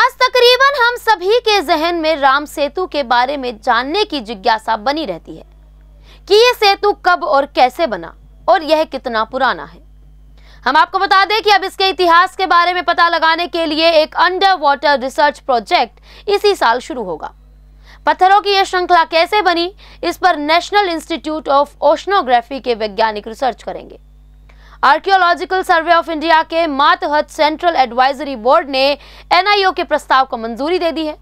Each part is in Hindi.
आज तकरीबन हम सभी के जहन में राम सेतु के बारे में जानने की जिज्ञासा बनी रहती है कि यह सेतु कब और कैसे बना और यह कितना पुराना है हम आपको बता दें कि अब इसके इतिहास के बारे में पता लगाने के लिए एक अंडर वाटर रिसर्च प्रोजेक्ट इसी साल शुरू होगा पत्थरों की यह श्रृंखला कैसे बनी इस पर नेशनल इंस्टीट्यूट ऑफ ओशनोग्राफी के वैज्ञानिक रिसर्च करेंगे आर्कियोलॉजिकल सर्वे ऑफ इंडिया के मातहत सेंट्रल एडवाइजरी बोर्ड ने एनआईओ के प्रस्ताव को मंजूरी दे दी है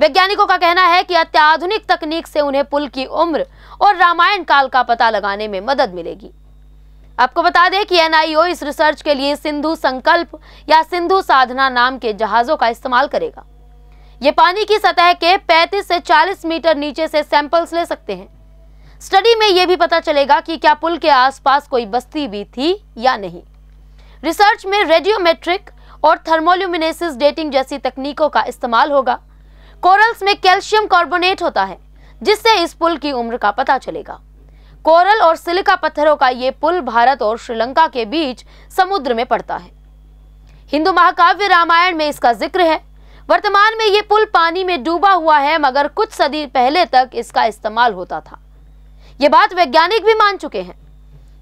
वैज्ञानिकों का कहना है कि अत्याधुनिक तकनीक से उन्हें पुल की उम्र और रामायण काल का पता लगाने में मदद मिलेगी आपको बता दें कि एनआईओ इस रिसर्च के लिए सिंधु संकल्प या सिंधु साधना नाम के जहाजों का इस्तेमाल करेगा ये पानी की सतह के 35 से 40 मीटर नीचे से सैंपल्स ले सकते हैं स्टडी में यह भी पता चलेगा कि क्या पुल के आसपास कोई बस्ती भी थी या नहीं रिसर्च में रेडियोमेट्रिक और थर्मोल्यूमिनेसिस डेटिंग जैसी तकनीकों का इस्तेमाल होगा कोरल्स में कैल्शियम कार्बोनेट होता है जिससे इस पुल की उम्र का पता चलेगा कोरल और सिलिका पत्थरों का ये पुल भारत और श्रीलंका के बीच समुद्र में पड़ता है हिंदू महाकाव्य रामायण में इसका जिक्र है वर्तमान में ये पुल पानी में डूबा हुआ है मगर कुछ सदी पहले तक इसका इस्तेमाल होता था ये बात वैज्ञानिक भी मान चुके हैं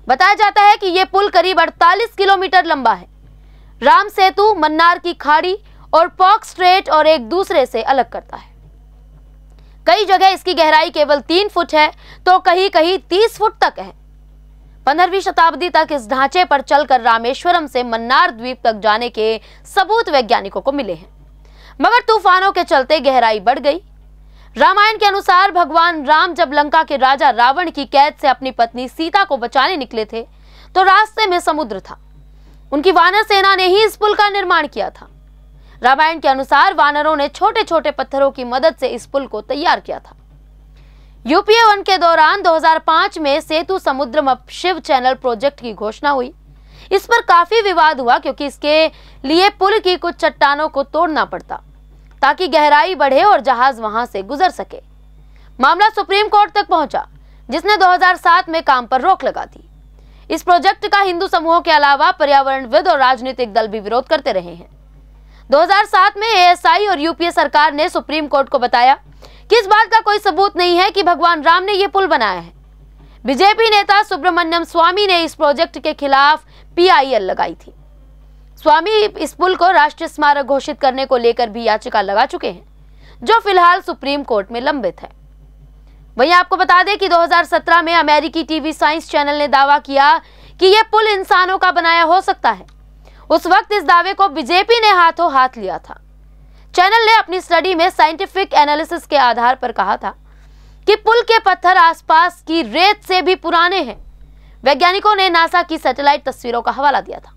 बताया जाता है कि ये पुल करीब 48 किलोमीटर लंबा है राम सेतु मन्नार की खाड़ी और पॉक स्ट्रेट और एक दूसरे से अलग करता है कई जगह इसकी गहराई केवल तीन फुट है तो कहीं कहीं तीस फुट तक है पंद्रहवीं शताब्दी तक इस ढांचे पर चलकर रामेश्वरम से मन्नार द्वीप तक जाने के सबूत वैज्ञानिकों को मिले हैं मगर तूफानों के चलते गहराई बढ़ गई रामायण के अनुसार भगवान राम जब लंका के राजा रावण की कैद से अपनी पत्नी सीता को बचाने निकले थे तो रास्ते में समुद्र था उनकी वानर सेना ने ही इस पुल का निर्माण किया था रामायण के अनुसार वानरों ने छोटे छोटे पत्थरों की मदद से इस पुल को तैयार किया था यूपीए वन के दौरान 2005 में सेतु समुद्र शिव चैनल प्रोजेक्ट की घोषणा हुई इस पर काफी विवाद हुआ क्योंकि इसके लिए पुल की कुछ चट्टानों को तोड़ना पड़ता ताकि गहराई बढ़े और जहाज वहां से गुजर सके मामला सुप्रीम कोर्ट तक पहुंचा जिसने 2007 में काम पर रोक लगा दी इस प्रोजेक्ट का हिंदू समूहों के अलावा पर्यावरणविद और राजनीतिक दल भी विरोध करते रहे हैं 2007 में एएसआई और यूपीए सरकार ने सुप्रीम कोर्ट को बताया कि इस बात का कोई सबूत नहीं है कि भगवान राम ने यह पुल बनाया है बीजेपी नेता सुब्रमण्यम स्वामी ने इस प्रोजेक्ट के खिलाफ पीआईएल लगाई थी स्वामी इस पुल को राष्ट्रीय स्मारक घोषित करने को लेकर भी याचिका लगा चुके हैं जो फिलहाल सुप्रीम कोर्ट में लंबित है वहीं आपको बता दें कि 2017 में अमेरिकी टीवी साइंस चैनल ने दावा किया कि यह पुल इंसानों का बनाया हो सकता है उस वक्त इस दावे को बीजेपी ने हाथों हाथ लिया था चैनल ने अपनी स्टडी में साइंटिफिक एनालिसिस के आधार पर कहा था कि पुल के पत्थर आसपास की रेत से भी पुराने हैं वैज्ञानिकों ने नासा की सैटेलाइट तस्वीरों का हवाला दिया था